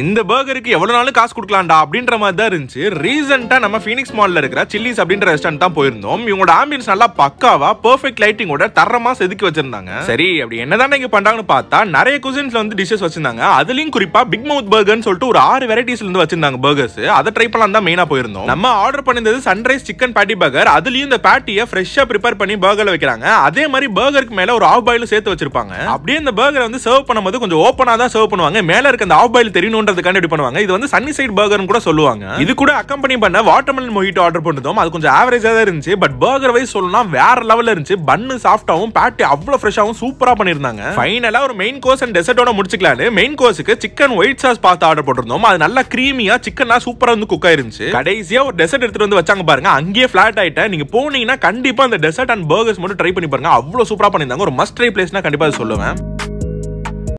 இந்த பர்கருக்கு எவ்வளவு நாளும் காசு கொடுக்கலாம்டா அப்படின்ற மாதிரி தான் இருந்துச்சு ரீசெண்டா நம்ம ஃபீனிக்ஸ் மால்ல இருக்கிற சில்லிஸ் அப்படின்ற ரெஸ்டாரண்ட் தான் போயிருந்தோம் இவங்களோட ஆம்பியன்ஸ் நல்லா பக்காவா பெர்ஃபெக்ட் லைட்டிங்கோட தரமா செதுக்கி வச்சிருந்தாங்க சரி அப்படி என்னதான் இங்க பண்றாங்கன்னு பார்த்தா நிறைய குசின்ஸ்ல வந்து டிஷஸ் வச்சிருந்தாங்க அதுலயும் குறிப்பா பிக் மவுத் பர்கர்னு சொல்லிட்டு ஒரு ஆறு வெரைட்டிஸ்ல இருந்து வச்சிருந்தாங்க பர்கர்ஸ் அதை ட்ரை பண்ணலாம் தான் மெயினா போயிருந்தோம் நம்ம ஆர்டர் பண்ணிருந்தது சன்ரைஸ் சிக்கன் பேட்டி பர்கர் அதுலயும் இந்த பேட்டியை ஃப்ரெஷ்ஷா ப்ரிப்பேர் பண்ணி பர்கர்ல வைக்கிறாங்க அதே மாதிரி பர்கருக்கு மேல ஒரு ஆஃப் பாயிலும் சேர்த்து வச்சிருப்பாங்க அப்படியே இந்த பர்கரை வந்து சர்வ் பண்ணும்போது கொஞ்சம் ஓப்பனா தான் சர்வ் பண்ணுவாங்க மேல இருக்க அந்த ஆஃப் பாயில் தெரியும் வேணுன்றது கண்டுபிடி பண்ணுவாங்க இது வந்து சன்னி சைடு பர்கர் கூட சொல்லுவாங்க இது கூட அக்கம்பனி பண்ண வாட்டர்மெலன் மொஹிட்டோ ஆர்டர் பண்ணிருந்தோம் அது கொஞ்சம் ஆவரேஜா தான் இருந்துச்சு பட் பர்கர் வைஸ் சொல்லணும்னா வேற லெவல்ல இருந்துச்சு பன்னு சாஃப்டாவும் பேட்டி அவ்வளவு ஃப்ரெஷ்ஷாவும் சூப்பரா பண்ணிருந்தாங்க ஃபைனலா ஒரு மெயின் கோர்ஸ் அண்ட் டெசர்ட்டோட முடிச்சுக்கலான்னு மெயின் கோர்ஸுக்கு சிக்கன் ஒயிட் சாஸ் பார்த்து ஆர்டர் போட்டிருந்தோம் அது நல்லா கிரீமியா சிக்கன்லாம் சூப்பரா வந்து குக் ஆயிருந்துச்சு கடைசியா ஒரு டெசர்ட் எடுத்துட்டு வந்து வச்சாங்க பாருங்க அங்கேயே ஃபிளாட் ஆயிட்டேன் நீங்க போனீங்கன்னா கண்டிப்பா அந்த டெசர்ட் அண்ட் பர்கர்ஸ் மட்டும் ட்ரை பண்ணி பாருங்க அவ்வளவு சூப்பரா பண்ணிருந்தாங்க ஒரு மஸ்ட் ட்ரை பிளேஸ்னா கண்டிப்பா சொல்லுவேன்